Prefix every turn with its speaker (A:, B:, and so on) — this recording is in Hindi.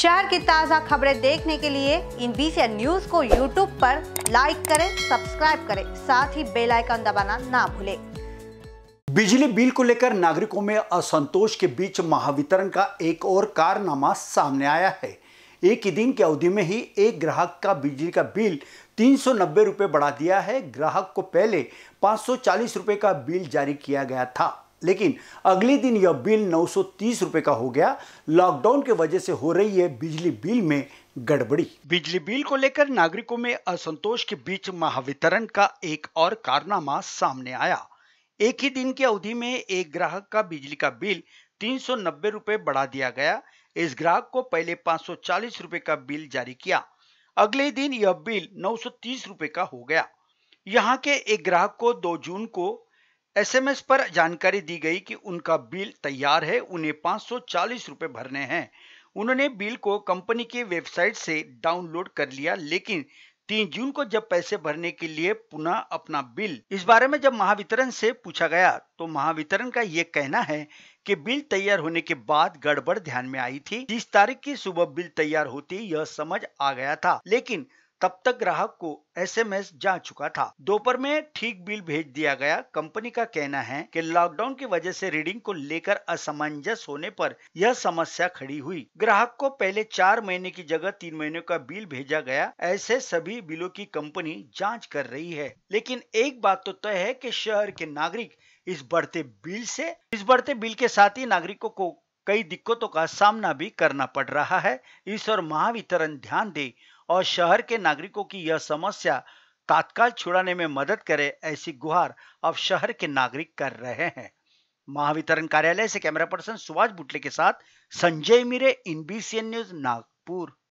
A: शहर की ताज़ा खबरें देखने के लिए इन बीसी न्यूज को यूट्यूब पर लाइक करें सब्सक्राइब करें साथ ही बेल आइकन दबाना ना भूलें बिजली बिल को लेकर नागरिकों में असंतोष के बीच महावितरण का एक और कारनामा सामने आया है एक ही दिन की अवधि में ही एक ग्राहक का बिजली का बिल तीन सौ नब्बे बढ़ा दिया है ग्राहक को पहले पाँच सौ चालीस का बिल जारी किया गया था लेकिन अगले दिन यह बिल नौ सौ का हो गया लॉकडाउन के वजह से हो रही है बिजली बिल में गड़बड़ी बिजली बिल को लेकर नागरिकों में असंतोष के बीच महावितरण का एक और कारनामा सामने आया एक ही दिन की अवधि में एक ग्राहक का बिजली का बिल तीन सौ बढ़ा दिया गया इस ग्राहक को पहले पांच सौ का बिल जारी किया अगले दिन यह बिल नौ सौ का हो गया यहाँ के एक ग्राहक को 2 जून को एसएमएस पर जानकारी दी गई कि उनका बिल तैयार है उन्हें 540 रुपए भरने हैं उन्होंने बिल को कंपनी की वेबसाइट से डाउनलोड कर लिया लेकिन 3 जून को जब पैसे भरने के लिए पुनः अपना बिल इस बारे में जब महावितरण से पूछा गया तो महावितरण का ये कहना है कि बिल तैयार होने के बाद गड़बड़ ध्यान में आई थी जिस तारीख की सुबह बिल तैयार होती यह समझ आ गया था लेकिन तब तक ग्राहक को एसएमएस जा चुका था दोपहर में ठीक बिल भेज दिया गया कंपनी का कहना है कि लॉकडाउन की वजह से रीडिंग को लेकर असमंजस होने पर यह समस्या खड़ी हुई ग्राहक को पहले चार महीने की जगह तीन महीने का बिल भेजा गया ऐसे सभी बिलों की कंपनी जांच कर रही है लेकिन एक बात तो तय है की शहर के नागरिक इस बढ़ते बिल से इस बढ़ते बिल के साथ ही नागरिकों को कई दिक्कतों का सामना भी करना पड़ रहा है इस और महावितरण ध्यान दे और शहर के नागरिकों की यह समस्या तात्काल छुड़ाने में मदद करे ऐसी गुहार अब शहर के नागरिक कर रहे हैं महावितरण कार्यालय से कैमरा पर्सन सुभाष बुटले के साथ संजय मिरे इनबीसीएन न्यूज नागपुर